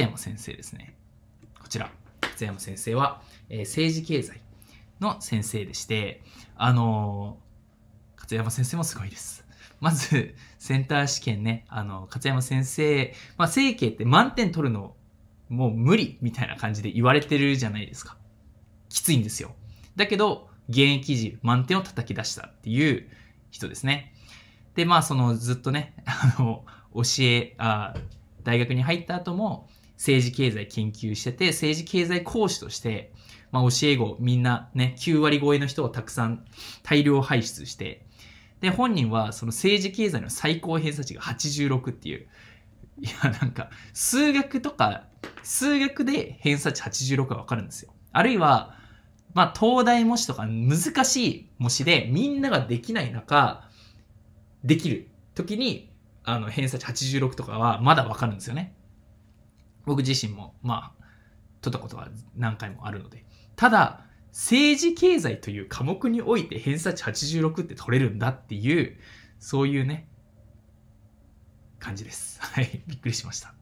山先生ですね。こちら、勝山先生は、えー、政治経済の先生でして、あのー、勝山先生もすごいです。まず、センター試験ね、あの、勝山先生、まあ、整形って満点取るの、もう無理みたいな感じで言われてるじゃないですか。きついんですよ。だけど、現役時、満点を叩き出したっていう人ですね。で、まあ、その、ずっとね、あの、教え、あ大学に入った後も、政治経済研究してて、政治経済講師として、まあ、教え子みんなね、9割超えの人をたくさん大量輩出して、で、本人はその政治経済の最高偏差値が86っていう、いや、なんか、数学とか、数学で偏差値86がわかるんですよ。あるいは、まあ、東大模試とか難しい模試でみんなができない中、できる時に、あの、偏差値86とかはまだわかるんですよね。僕自身も、まあ、取ったことは何回もあるので。ただ、政治経済という科目において偏差値86って取れるんだっていう、そういうね、感じです。はい。びっくりしました。